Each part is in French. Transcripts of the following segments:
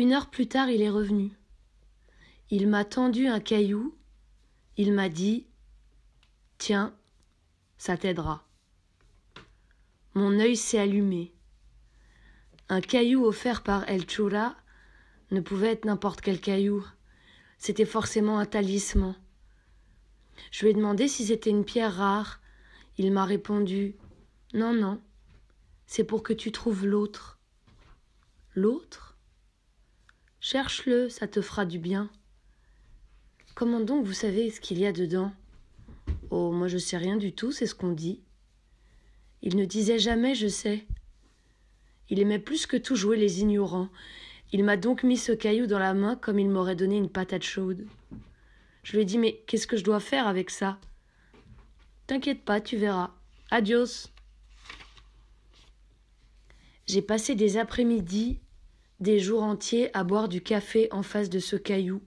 Une heure plus tard, il est revenu. Il m'a tendu un caillou. Il m'a dit Tiens, ça t'aidera. Mon œil s'est allumé. Un caillou offert par El Chura ne pouvait être n'importe quel caillou. C'était forcément un talisman. Je lui ai demandé si c'était une pierre rare. Il m'a répondu Non, non, c'est pour que tu trouves l'autre. L'autre Cherche-le, ça te fera du bien. Comment donc vous savez ce qu'il y a dedans Oh, moi je sais rien du tout, c'est ce qu'on dit. Il ne disait jamais je sais. Il aimait plus que tout jouer les ignorants. Il m'a donc mis ce caillou dans la main comme il m'aurait donné une patate chaude. Je lui ai dit Mais qu'est-ce que je dois faire avec ça T'inquiète pas, tu verras. Adios. J'ai passé des après-midi des jours entiers à boire du café en face de ce caillou,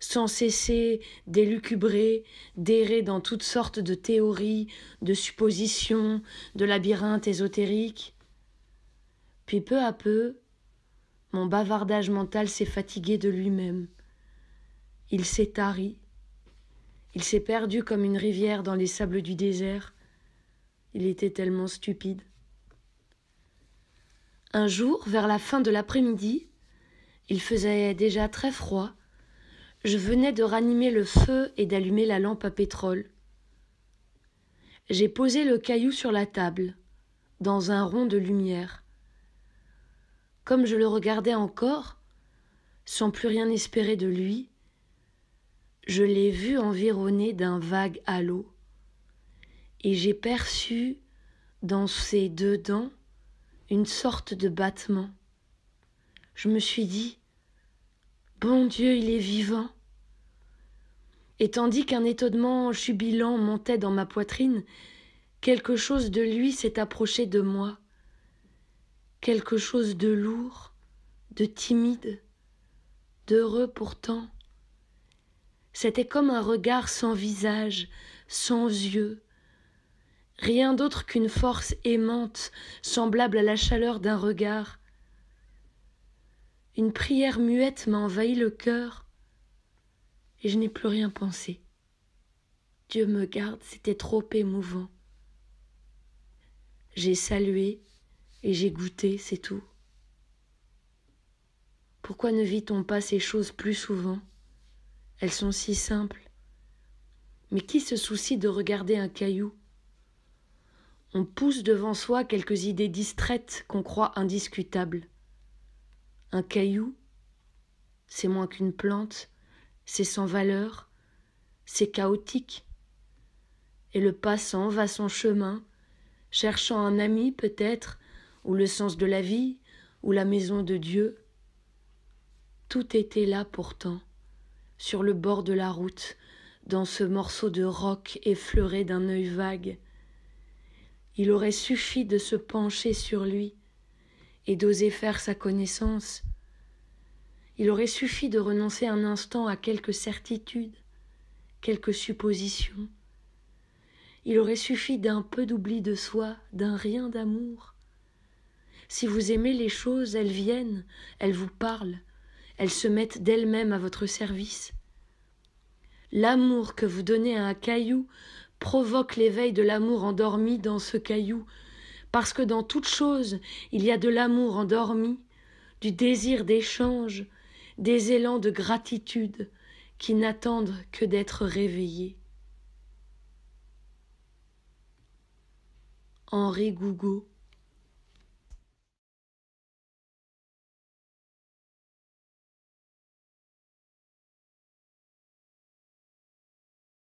sans cesser d'élucubrer, d'errer dans toutes sortes de théories, de suppositions, de labyrinthes ésotériques. Puis peu à peu, mon bavardage mental s'est fatigué de lui-même. Il s'est tari. Il s'est perdu comme une rivière dans les sables du désert. Il était tellement stupide. Un jour, vers la fin de l'après-midi, il faisait déjà très froid, je venais de ranimer le feu et d'allumer la lampe à pétrole. J'ai posé le caillou sur la table, dans un rond de lumière. Comme je le regardais encore, sans plus rien espérer de lui, je l'ai vu environné d'un vague halo, et j'ai perçu dans ses deux dents une sorte de battement. Je me suis dit Bon Dieu, il est vivant. Et tandis qu'un étonnement jubilant montait dans ma poitrine, quelque chose de lui s'est approché de moi, quelque chose de lourd, de timide, d'heureux pourtant. C'était comme un regard sans visage, sans yeux, rien d'autre qu'une force aimante, semblable à la chaleur d'un regard. Une prière muette m'a envahi le cœur, et je n'ai plus rien pensé. Dieu me garde, c'était trop émouvant. J'ai salué et j'ai goûté, c'est tout. Pourquoi ne vit-on pas ces choses plus souvent Elles sont si simples. Mais qui se soucie de regarder un caillou on pousse devant soi quelques idées distraites qu'on croit indiscutables. Un caillou, c'est moins qu'une plante, c'est sans valeur, c'est chaotique. Et le passant va son chemin, cherchant un ami peut-être, ou le sens de la vie, ou la maison de Dieu. Tout était là pourtant, sur le bord de la route, dans ce morceau de roc effleuré d'un œil vague il aurait suffi de se pencher sur lui et d'oser faire sa connaissance. Il aurait suffi de renoncer un instant à quelque certitude, quelques suppositions. Il aurait suffi d'un peu d'oubli de soi, d'un rien d'amour. Si vous aimez les choses, elles viennent, elles vous parlent, elles se mettent d'elles-mêmes à votre service. L'amour que vous donnez à un caillou provoque l'éveil de l'amour endormi dans ce caillou, parce que dans toute chose il y a de l'amour endormi, du désir d'échange, des élans de gratitude qui n'attendent que d'être réveillés. Henri Gougaud